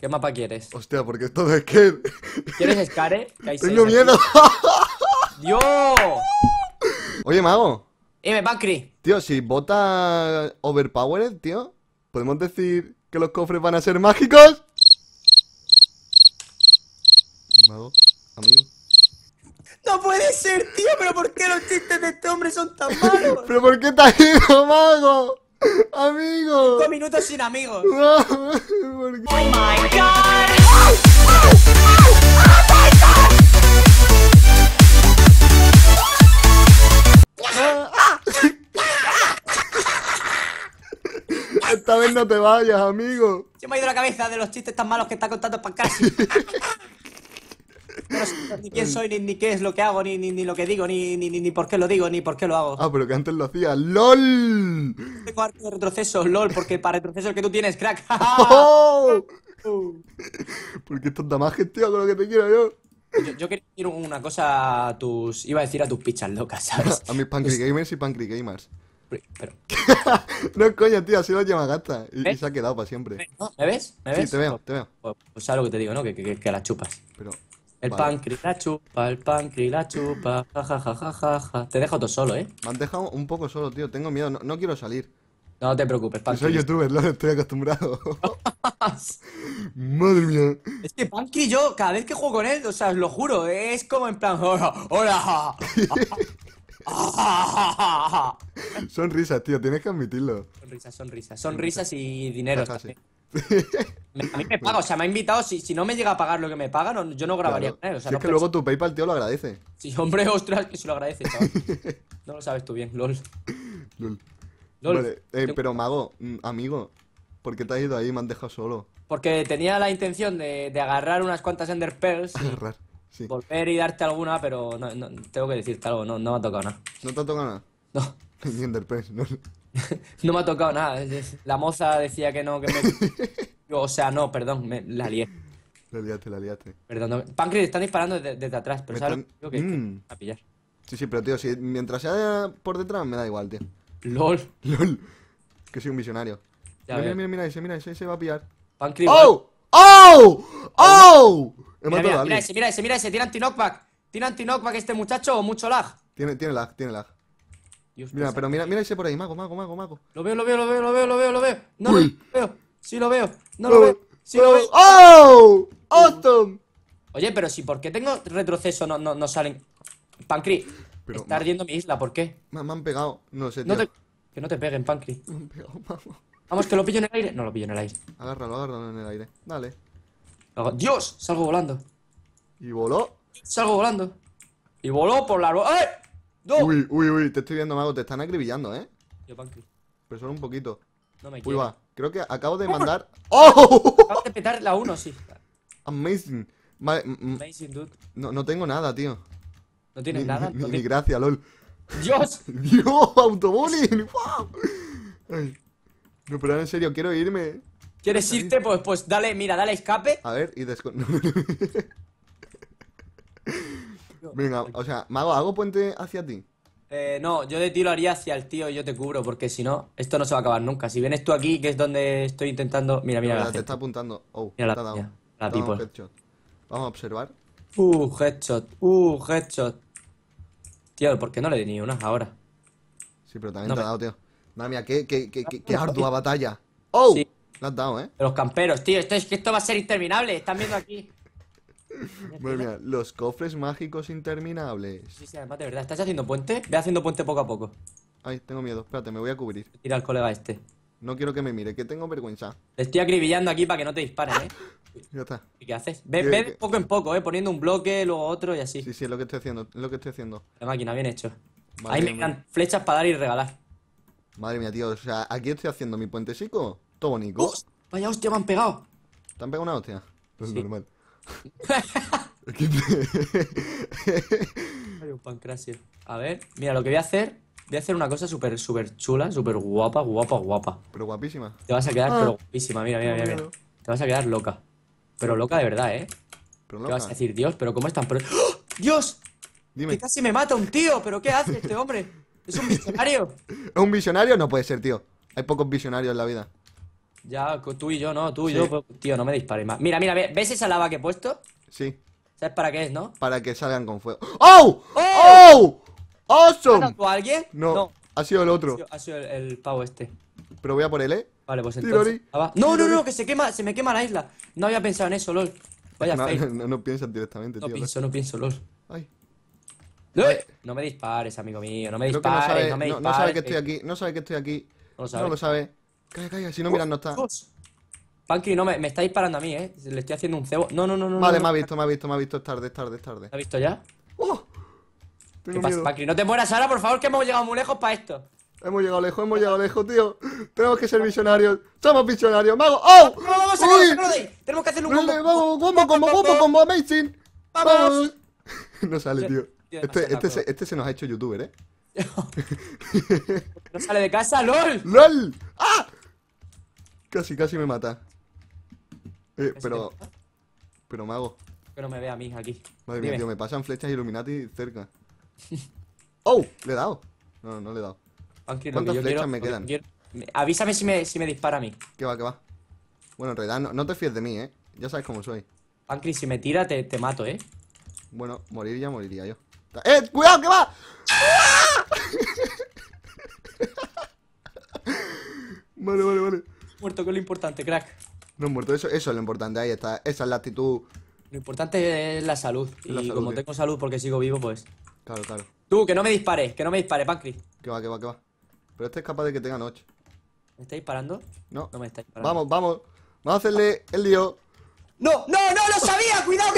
¿Qué mapa quieres? Hostia, porque esto es que... ¿Quieres Scare? Eh? Que ¡Tengo miedo! ¡Dios! Oye, mago. Dime, Pancri. Tío, si bota Overpowered, tío, ¿podemos decir que los cofres van a ser mágicos? Mago, amigo. ¡No puede ser, tío! ¿Pero por qué los chistes de este hombre son tan malos? ¿Pero por qué te has ido, mago? Amigo. Cinco minutos sin amigos. Oh my god. Esta vez no te vayas, amigo. Se me ha ido la cabeza de los chistes tan malos que está contando Pancasi. ni quién eh. soy, ni, ni qué es lo que hago, ni, ni, ni lo que digo, ni, ni, ni por qué lo digo, ni por qué lo hago. Ah, pero que antes lo hacía. ¡LOL! Tengo arte de retroceso, LOL, porque para retroceso el que tú tienes, crack. ¡Oh! porque ¿Por qué estás damaje, tío, con lo que te quiero yo? Yo, quería decir una cosa a tus. Iba a decir a tus pichas locas, ¿sabes? a mis Pancreas Gamers y pancry Gamers. Pero... no, coño, tío, así lo llama Gata. Y, ¿Eh? se ha quedado para siempre. ¿Me ves? ¿Me ves? Sí, te veo, te veo. Pues, sabes pues, pues, pues, lo que te digo, ¿no? Que, que, que las chupas. Pero, el vale. la chupa, el páncreas la chupa, jajajajaja. Ja, ja, Te dejo todo solo, ¿eh? Me han dejado un poco solo, tío. Tengo miedo, no, quiero salir. No te preocupes, páncreas. Soy youtuber, lo estoy acostumbrado. Madre mía. Es que y yo, cada vez que juego con él, o sea, os lo juro, es como en plan, hola, hola. son tío, tienes que admitirlo. Sonrisas, sonrisas, sonrisas y dinero. sí. A mí me paga, o sea, me ha invitado. Si, si no me llega a pagar lo que me paga, yo no grabaría con él. es que luego tu PayPal, tío, lo agradece. Sí, hombre, ostras, que se lo agradece, no lo sabes tú bien, lol. Lol. Eh, pero mago, mm, amigo, ¿por qué te has ido ahí y me han dejado solo? Porque tenía la intención de, de agarrar unas cuantas Ender Agarrar, sí. Volver y darte alguna, pero tengo que decirte algo, no, no me ha tocado nada. ¿No te ha tocado nada? No. Ni Ender no. no me ha tocado nada. La moza decía que no, que me... o sea, no, perdón, me... la lié. La la liaste. Perdón, están disparando desde, atrás, pero sabes lo que, mm. a pillar. Sí, sí, pero tío, si mientras sea por detrás me da igual, tío. LOL. LOL. Que soy un visionario. mira, mira, mira, ese, mira, ese, ese va a pillar. Pancre ¡Oh! ¡Oh! ¡Oh! ¡Oh! mira, mira, ese, mira ese, mira ese, tiene anti-knockback. Tiene anti-knockback este muchacho o mucho lag. Tiene, tiene lag, tiene lag mira, pero mira, mira ese por ahí, mago, mago, mago, mago. Lo veo, lo veo, lo veo, lo veo, lo veo, lo veo. No lo veo. Sí lo veo. No lo veo. Sí lo veo. ¡Oh! autumn. Oye, pero si por qué tengo retroceso no, no, no salen. Pancri, está ardiendo mi isla, ¿por qué? Me, han pegado, no sé, te... Que no te peguen, Pancri. Me han pegado, mago. Vamos, que lo pillo en el aire. No lo pillo en el aire. Agárralo, agárralo en el aire. Dale. ¡Dios! Salgo volando. Y voló. Salgo volando. Y voló por la... ¡Eh! Uy, uy, uy, te estoy viendo, mago. Te están acribillando, ¿eh? Yo, Panky. Pero solo un poquito. No me Uy, va. Creo que acabo de ¡Oh! mandar. ¡Oh! Acabo de petar la 1, sí. Amazing. Vale Amazing, dude. No, no tengo nada, tío. ¿No tienes nada? Ni, gracia, lol. ¡Dios! ¡Dios! ¡Autobowling! No, pero en serio, quiero irme. ¿Quieres irte? Pues, pues dale, mira, dale escape. A ver, y descon... Venga, o sea, Mago, ¿hago puente hacia ti? Eh, no, yo de ti lo haría hacia el tío y yo te cubro, porque si no, esto no se va a acabar nunca. Si vienes tú aquí, que es donde estoy intentando. Mira, mira. mira te está apuntando. Oh, la, ha dado. la Vamos a observar. Uh, headshot. Uh, headshot. Tío, ¿por qué no le di ni una ahora? Sí, pero también te ha dado, tío. Madre qué, ah, ardua batalla. ¡Oh! Sí. La has dado, ¿eh? Los camperos, tío. Esto, es que esto va a ser interminable. Están viendo aquí. Madre mía, los cofres mágicos interminables. Sí, sí, además, de verdad, ¿estás haciendo puente? Ve haciendo puente poco a poco. Ay, tengo miedo, espérate, me voy a cubrir. Tira al colega este. No quiero que me mire, que tengo vergüenza. estoy acribillando aquí para que no te disparen, ¿eh? Ya está. ¿Y qué haces? Ve, poco en poco, ¿eh? Poniendo un bloque, luego otro y así. Sí, sí, es lo que estoy haciendo, es lo que estoy haciendo. La máquina, bien hecho. Ahí me dan flechas para dar y regalar. Madre mía, tío, o sea, aquí estoy haciendo mi puentecico. Todo bonito. Vaya hostia, me han pegado. ¿Te han pegado una hostia? Pues normal. A ver, mira, lo que voy a hacer. Voy a hacer una cosa súper, súper chula, súper guapa, guapa, guapa. Pero guapísima. Te vas a quedar, ah. guapísima. Mira, mira, mira, Te vas a quedar loca. Pero loca de verdad, ¿eh? Te vas a decir, Dios, pero ¿cómo es tan ¡Oh! ¡Dios! Que casi me mata un tío, pero ¿qué hace este hombre? Es un visionario. ¿Es un visionario? No puede ser, tío. Hay pocos visionarios en la vida. Ya, tú y yo, ¿no? Tú y yo, pues, tío, no me dispares más. Mira, mira, ¿ves esa lava que he puesto? Sí. ¿Sabes para qué es, no? Para que salgan con fuego. ¡Oh! ¡Oh! ¡Oh! ¡Awesome! ¿Ha a alguien? No, Ha sido el otro. Ha sido, el, pavo este. Pero voy a por él, ¿eh? Vale, pues entonces. No, no, no, que se quema, se me quema la isla. No había pensado en eso, LOL. Vaya no, No, no piensas directamente, tío. No pienso, no pienso, LOL. Ay. No me dispares, amigo mío, no me dispares, no, sabe, me dispares. No sabe que estoy eh. aquí, no sabe que estoy aquí. No lo sabe. Calla, calla, si no, miras no está. Panky, no, me, está disparando a mí, eh. Le estoy haciendo un cebo. No, no, no, no. Vale, me ha visto, me ha visto, me ha visto. Es tarde, es tarde, es tarde. ha visto ya? ¡Oh! Tengo ¿Qué pasa, No te mueras ahora, por favor, que hemos llegado muy lejos para esto. Hemos llegado lejos, hemos llegado lejos, tío. Tenemos que ser visionarios. Somos visionarios, mago. ¡Oh! ¡Vamos, vamos, vamos! Tenemos que hacer un combo. Vamos, combo, combo, combo, combo, amazing. ¡Vamos! No sale, tío. Este, este, se, este se nos ha hecho youtuber, ¿eh? no sale de casa, LOL. ¡LOL! Casi, casi me mata. Eh, pero. Pero hago Pero me ve a mí aquí. Madre mía, tío, me pasan flechas Illuminati cerca. ¡Oh! Le he dado. No, no le he dado. ¿Cuántas flechas me quedan? Avísame si me, si me dispara a mí. Que va, que va. Bueno, en realidad no, te fíes de mí, ¿eh? Ya sabes cómo soy. Ancri, si me tira, te, te mato, ¿eh? Bueno, moriría, moriría yo. ¡Eh! ¡Cuidado, que va! vale, vale, vale muerto, que es lo importante, crack. No muerto, eso, eso es lo importante, ahí está. Esa es la actitud. Lo importante es la salud. y como tengo salud porque sigo vivo, pues. Claro, claro. Tú, que no me dispares, que no me dispares, Pancri. Que va, que va, que va. Pero este es capaz de que tenga noche. ¿Me está disparando? No. No me está disparando. Vamos, vamos. Vamos a hacerle el lío. ¡No, no, no! ¡Lo sabía! ¡Cuidado!